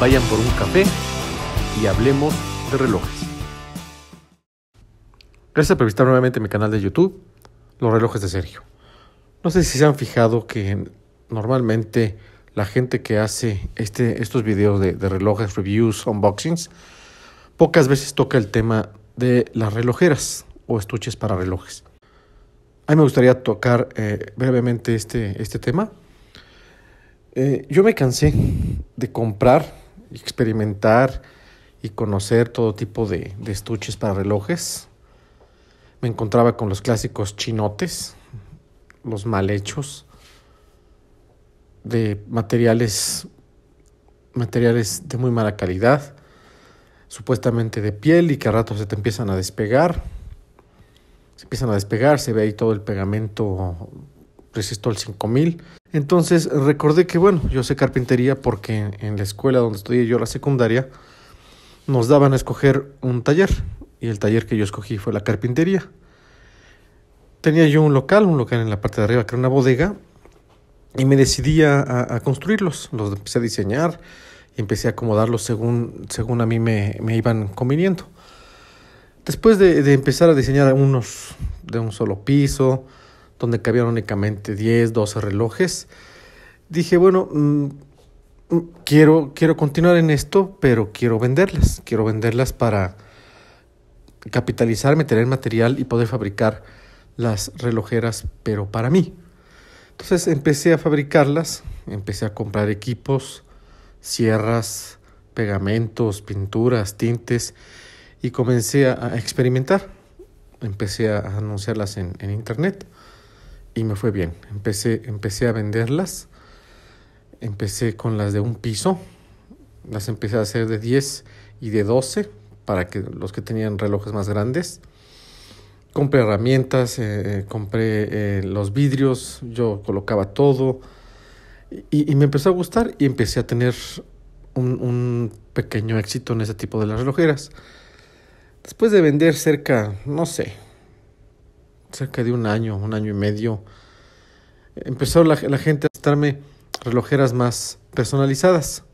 vayan por un café y hablemos de relojes. Gracias por visitar nuevamente mi canal de YouTube, Los Relojes de Sergio. No sé si se han fijado que normalmente la gente que hace este, estos videos de, relojes, reviews, unboxings, pocas veces toca el tema de las relojeras o estuches para relojes. A mí me gustaría tocar eh, brevemente este, este tema. Eh, yo me cansé de comprar experimentar y conocer todo tipo de, estuches para relojes. Me encontraba con los clásicos chinotes, los mal hechos, de materiales, materiales de muy mala calidad, supuestamente de piel y que a rato se te empiezan a despegar. Se empiezan a despegar, se ve ahí todo el pegamento resistó al 5000. Entonces recordé que, bueno, yo sé carpintería porque en la escuela donde estudié yo la secundaria nos daban a escoger un taller y el taller que yo escogí fue la carpintería. Tenía yo un local, un local en la parte de arriba que era una bodega y me decidí a, construirlos, los empecé a diseñar y empecé a acomodarlos según, según a mí me, iban conviniendo. Después de, empezar a diseñar unos de un solo piso, donde cabían únicamente 10, 12 relojes. Dije, bueno, mm, mm, quiero, quiero continuar en esto, pero quiero venderlas. Quiero venderlas para capitalizarme, tener material y poder fabricar las relojeras, pero para mí. Entonces empecé a fabricarlas, empecé a comprar equipos, sierras, pegamentos, pinturas, tintes y comencé a experimentar. Empecé a anunciarlas en internet y me fue bien. Empecé, empecé a venderlas. Empecé con las de un piso. Las empecé a hacer de 10 y de 12 para que los que tenían relojes más grandes. Compré herramientas, eh, eh, compré eh, los vidrios, yo colocaba todo. Y, me empezó a gustar y empecé a tener un, un pequeño éxito en ese tipo de las relojeras. Después de vender cerca, no sé, cerca de un año, un año y medio, empezó la, gente a estarme relojeras más personalizadas.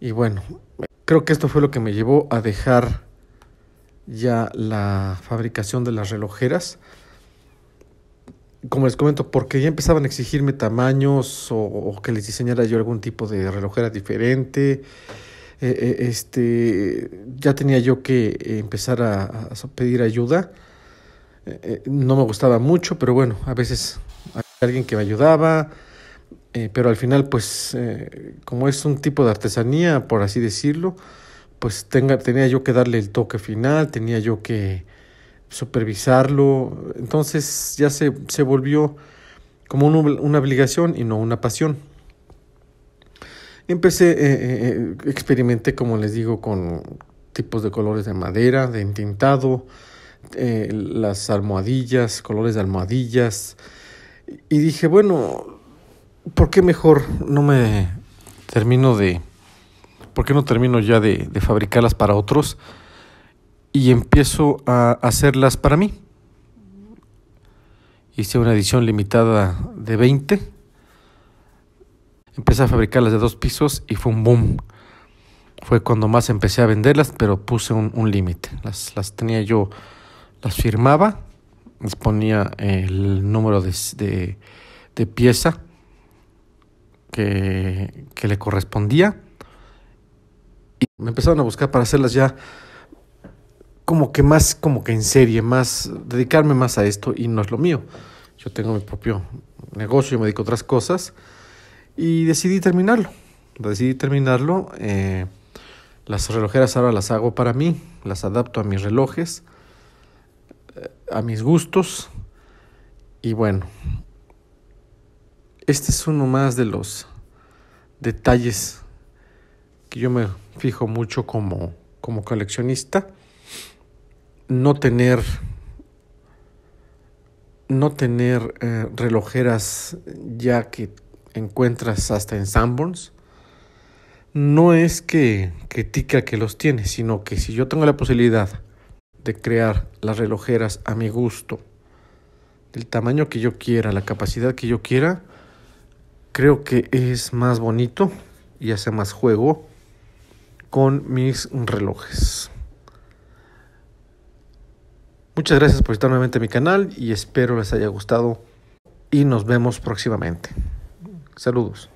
Y bueno, creo que esto fue lo que me llevó a dejar ya la fabricación de las relojeras. Como les comento, porque ya empezaban a exigirme tamaños o, que les diseñara yo algún tipo de relojera diferente. Eh, eh, este, ya tenía yo que empezar a, a pedir ayuda eh, eh, no me gustaba mucho, pero bueno, a veces alguien que me ayudaba, eh, pero al final pues como es un tipo de artesanía, por así decirlo, pues tenga, tenía yo que darle el toque final, tenía yo que supervisarlo, entonces ya se, volvió como una, una obligación y no una pasión. Empecé, experimenté, como les digo, con tipos de colores de madera, de entintado, eh, las almohadillas, colores de almohadillas. Y dije, bueno, ¿por qué mejor no me termino de... ¿Por qué no termino ya de, de fabricarlas para otros? Y empiezo a hacerlas para mí. Hice una edición limitada de 20. Empecé a fabricarlas de dos pisos y fue un boom fue cuando más empecé a venderlas, pero puse un, un límite. Las, las tenía yo las firmaba, les ponía el número de, pieza que, le correspondía. Y me empezaron a buscar para hacerlas ya como que más, como que en serie, más, dedicarme más a esto y no es lo mío. Yo tengo mi propio negocio, yo me dedico a otras cosas y decidí terminarlo. Decidí terminarlo. Eh, las relojeras ahora las hago para mí, las adapto a mis relojes a mis gustos. Y bueno, este es uno más de los detalles que yo me fijo mucho como, como coleccionista. No tener, no tener eh, relojeras ya que encuentras hasta en Sanborns no es que critica que los tiene, sino que si yo tengo la posibilidad de crear las relojeras a mi gusto, del tamaño que yo quiera, la capacidad que yo quiera, creo que es más bonito y hace más juego con mis relojes. Muchas gracias por estar nuevamente en mi canal y espero les haya gustado y nos vemos próximamente. Saludos.